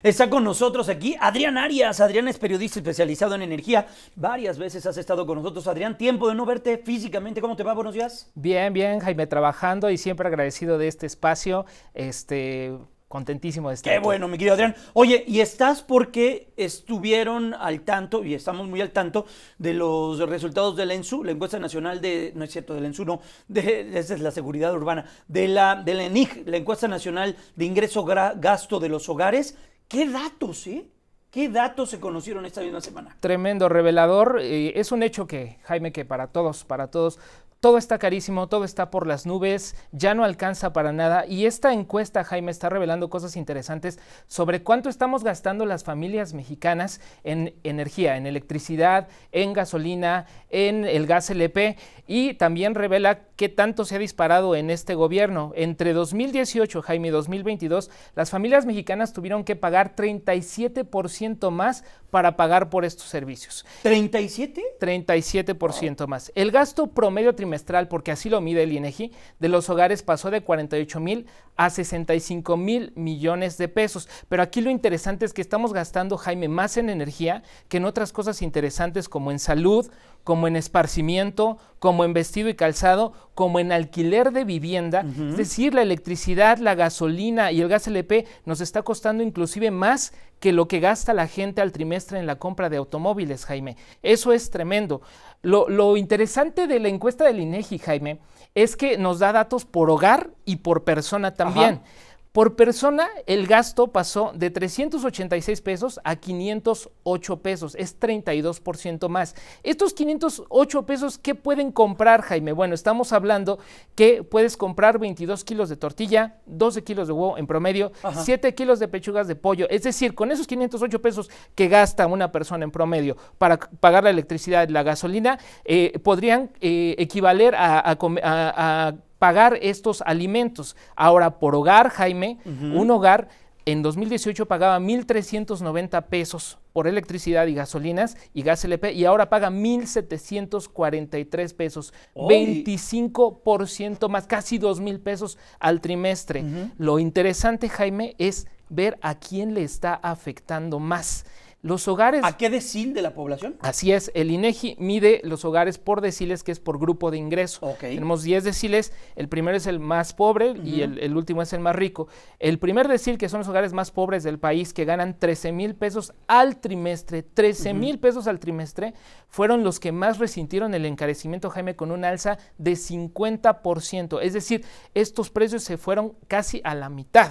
Está con nosotros aquí Adrián Arias. Adrián es periodista especializado en energía. Varias veces has estado con nosotros. Adrián, tiempo de no verte físicamente. ¿Cómo te va? Buenos días. Bien, bien, Jaime, trabajando y siempre agradecido de este espacio. Este, contentísimo de estar. Qué bueno, mi querido Adrián. Oye, ¿y estás porque estuvieron al tanto, y estamos muy al tanto, de los resultados de la ENSU, la encuesta nacional de, no es cierto, de la ENSU, no, de, esa es la seguridad urbana, de la, de la ENIG, la encuesta nacional de ingreso gasto de los hogares, ¿Qué datos, eh? ¿Qué datos se conocieron esta misma semana? Tremendo, revelador. Eh, es un hecho que, Jaime, que para todos, para todos todo está carísimo, todo está por las nubes, ya no alcanza para nada. Y esta encuesta, Jaime, está revelando cosas interesantes sobre cuánto estamos gastando las familias mexicanas en energía, en electricidad, en gasolina, en el gas LP. Y también revela qué tanto se ha disparado en este gobierno. Entre 2018, Jaime, y 2022, las familias mexicanas tuvieron que pagar 37% más para pagar por estos servicios. ¿37? 37% más. El gasto promedio porque así lo mide el INEGI, e de los hogares pasó de 48 mil a 65 mil millones de pesos. Pero aquí lo interesante es que estamos gastando, Jaime, más en energía que en otras cosas interesantes como en salud como en esparcimiento, como en vestido y calzado, como en alquiler de vivienda. Es decir, la electricidad, la gasolina y el gas LP nos está costando inclusive más que lo que gasta la gente al trimestre en la compra de automóviles, Jaime. Eso es tremendo. Lo, interesante de la encuesta del INEGI, e Jaime, es que nos da datos por hogar y por persona también. Por persona, el gasto pasó de 386 pesos a 508 pesos, es 32% más. Estos 508 pesos, ¿qué pueden comprar, Jaime? Bueno, estamos hablando que puedes comprar 22 kilos de tortilla, 12 kilos de huevo en promedio, 7 kilos de pechugas de pollo. Es decir, con esos 508 pesos que gasta una persona en promedio para pagar la electricidad, la gasolina, eh, podrían eh, equivaler a pagar estos alimentos. Ahora, por hogar, Jaime, un hogar en 2018 pagaba 1.390 pesos por electricidad y gasolinas y gas LP y ahora paga 1.743 pesos, 25% más, casi 2.000 pesos al trimestre. Lo interesante, Jaime, es ver a quién le está afectando más. Los hogares. ¿A qué decil de la población? Así es, el INEGI e mide los hogares por deciles, que es por grupo de ingreso. Tenemos 10 deciles, el primero es el más pobre y el, último es el más rico. El primer decil, que son los hogares más pobres del país, que ganan 13 mil pesos al trimestre, 13 mil pesos al trimestre, fueron los que más resintieron el encarecimiento, Jaime, con un alza de 50%. Es decir, estos precios se fueron casi a la mitad.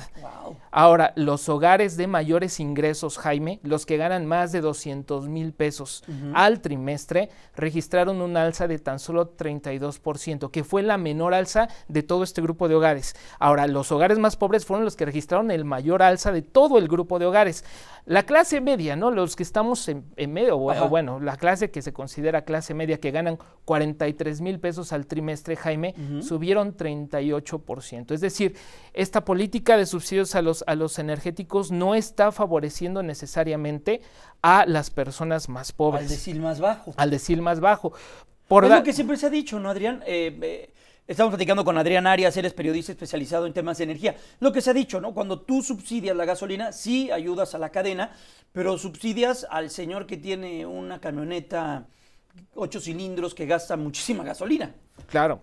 Ahora, los hogares de mayores ingresos, Jaime, los que ganan más de 200 mil pesos al trimestre, registraron un alza de tan solo 32%, que fue la menor alza de todo este grupo de hogares. Ahora, los hogares más pobres fueron los que registraron el mayor alza de todo el grupo de hogares. La clase media, ¿no? Los que estamos en, medio, o, bueno, la clase que se considera clase media, que ganan 43 mil pesos al trimestre, Jaime, subieron 38%. Es decir, esta política de subsidios a los, a los energéticos no está favoreciendo necesariamente a las personas más pobres. Al decir más bajo. Al decir más bajo. Por lo que siempre se ha dicho, ¿no, Adrián? Eh, eh, estamos platicando con Adrián Arias, eres periodista especializado en temas de energía. Lo que se ha dicho, ¿no? Cuando tú subsidias la gasolina, sí ayudas a la cadena, pero subsidias al señor que tiene una camioneta ocho cilindros que gasta muchísima gasolina. Claro,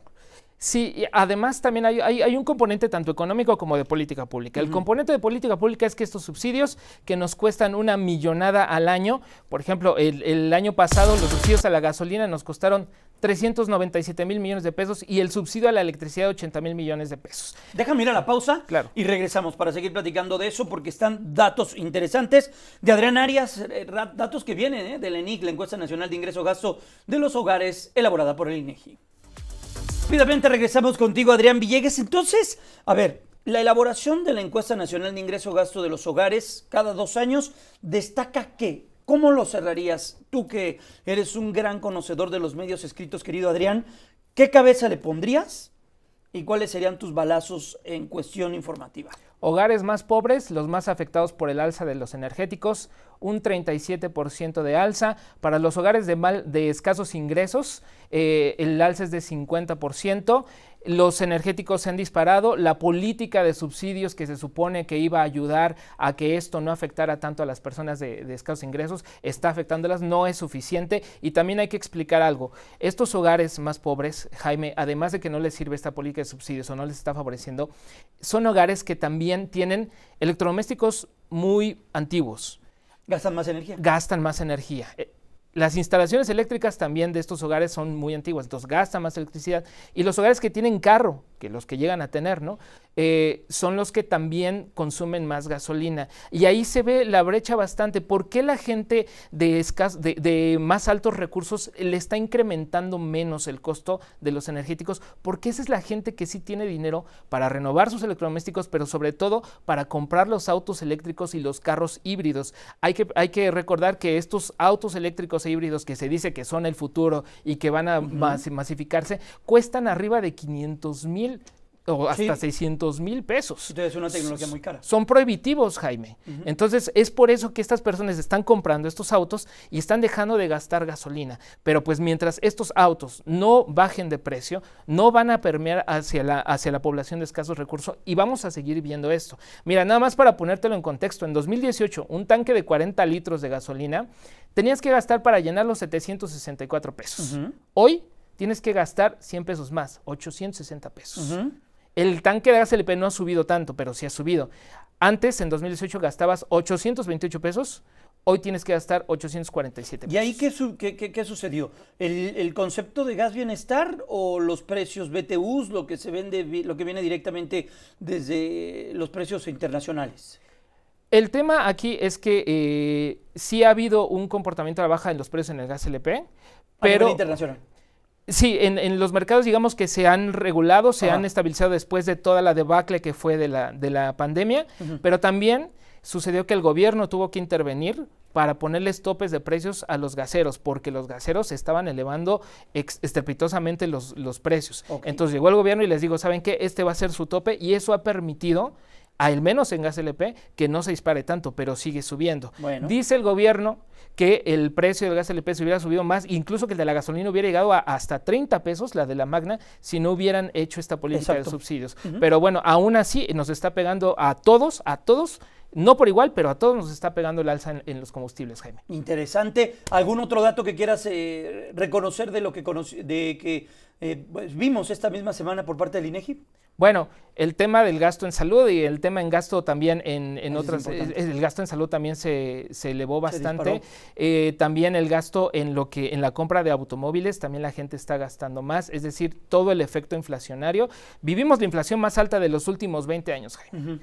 Sí, además también hay, un componente tanto económico como de política pública. El componente de política pública es que estos subsidios que nos cuestan una millonada al año, por ejemplo, el, año pasado los subsidios a la gasolina nos costaron 397 mil millones de pesos y el subsidio a la electricidad 80 mil millones de pesos. Déjame ir a la pausa y regresamos para seguir platicando de eso porque están datos interesantes de Adrián Arias, eh, datos que vienen eh, de del ENIC, la encuesta nacional de ingreso-gasto de los hogares elaborada por el INEGI. Rápidamente regresamos contigo, Adrián Villegas. Entonces, a ver, la elaboración de la encuesta nacional de ingreso-gasto de los hogares cada dos años destaca qué? ¿Cómo lo cerrarías? Tú que eres un gran conocedor de los medios escritos, querido Adrián, ¿qué cabeza le pondrías y cuáles serían tus balazos en cuestión informativa. Hogares más pobres, los más afectados por el alza de los energéticos, un 37% de alza. Para los hogares de, mal, de escasos ingresos, eh, el alza es de 50% los energéticos se han disparado, la política de subsidios que se supone que iba a ayudar a que esto no afectara tanto a las personas de, escasos ingresos está afectándolas, no es suficiente y también hay que explicar algo. Estos hogares más pobres, Jaime, además de que no les sirve esta política de subsidios o no les está favoreciendo, son hogares que también tienen electrodomésticos muy antiguos. Gastan más energía. Gastan más energía las instalaciones eléctricas también de estos hogares son muy antiguas, entonces gasta más electricidad. Y los hogares que tienen carro, los que llegan a tener, ¿no? Eh, son los que también consumen más gasolina. Y ahí se ve la brecha bastante. ¿Por qué la gente de, más altos recursos le está incrementando menos el costo de los energéticos? Porque esa es la gente que sí tiene dinero para renovar sus electrodomésticos, pero sobre todo para comprar los autos eléctricos y los carros híbridos. Hay que, hay que recordar que estos autos eléctricos e híbridos que se dice que son el futuro y que van a masificarse, cuestan arriba de 500 mil o hasta 600 mil pesos. Entonces es una tecnología muy cara. Son prohibitivos, Jaime. Entonces es por eso que estas personas están comprando estos autos y están dejando de gastar gasolina. Pero pues mientras estos autos no bajen de precio, no van a permear hacia la, hacia la población de escasos recursos y vamos a seguir viendo esto. Mira, nada más para ponértelo en contexto, en 2018 un tanque de 40 litros de gasolina tenías que gastar para llenar los 764 pesos. Hoy tienes que gastar 100 pesos más, 860 pesos. El tanque de gas LP no ha subido tanto, pero sí ha subido. Antes, en 2018, gastabas 828 pesos. Hoy tienes que gastar 847 pesos. ¿Y ahí qué, sucedió? ¿El, concepto de gas bienestar o los precios BTUs, lo que se vende, lo que viene directamente desde los precios internacionales? El tema aquí es que eh, sí ha habido un comportamiento a la baja en los precios en el gas LP, pero. Sí, en, los mercados digamos que se han regulado, se han estabilizado después de toda la debacle que fue de la, de la pandemia, pero también sucedió que el gobierno tuvo que intervenir para ponerles topes de precios a los gaseros, porque los gaseros estaban elevando estrepitosamente los, precios. Entonces llegó el gobierno y les digo, ¿saben qué? Este va a ser su tope y eso ha permitido al menos en gas LP, que no se dispare tanto, pero sigue subiendo. Dice el gobierno que el precio del gas LP se hubiera subido más, incluso que el de la gasolina hubiera llegado a hasta 30 pesos, la de la Magna, si no hubieran hecho esta política de subsidios. Pero bueno, aún así nos está pegando a todos, a todos, no por igual, pero a todos nos está pegando el alza en, los combustibles, Jaime. Interesante. ¿Algún otro dato que quieras eh, reconocer de lo que, de que eh, pues, vimos esta misma semana por parte del INEGI? Bueno, el tema del gasto en salud y el tema en gasto también en, otras, el gasto en salud también se, elevó bastante. Eh, también el gasto en lo que, en la compra de automóviles, también la gente está gastando más, es decir, todo el efecto inflacionario. Vivimos la inflación más alta de los últimos 20 años, Jaime.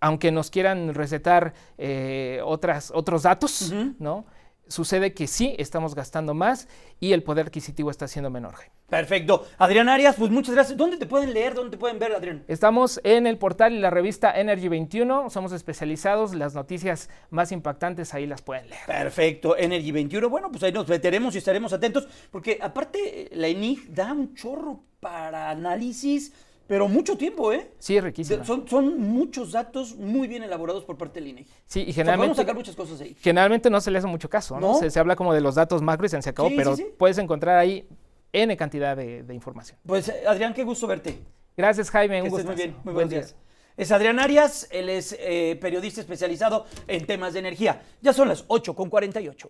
Aunque nos quieran recetar eh, otras, otros datos, ¿no? sucede que sí estamos gastando más y el poder adquisitivo está siendo menor. Perfecto. Adrián Arias, pues muchas gracias. ¿Dónde te pueden leer? ¿Dónde te pueden ver, Adrián? Estamos en el portal y la revista Energy 21. Somos especializados. Las noticias más impactantes ahí las pueden leer. Perfecto. Energy 21. Bueno, pues ahí nos meteremos y estaremos atentos porque aparte eh, la ENIG da un chorro para análisis pero mucho tiempo, ¿eh? Sí, es riquísimo. Son, son muchos datos muy bien elaborados por parte del INE. Sí, y generalmente. O sacar muchas cosas ahí. Generalmente no se le hace mucho caso, ¿no? Se, habla como de los datos macro y se acabó, pero puedes encontrar ahí N cantidad de, información. Pues, Adrián, qué gusto verte. Gracias, Jaime. Un gusto. muy bien, muy buenos días. Día. Es Adrián Arias, él es eh, periodista especializado en temas de energía. Ya son las 8 con 48.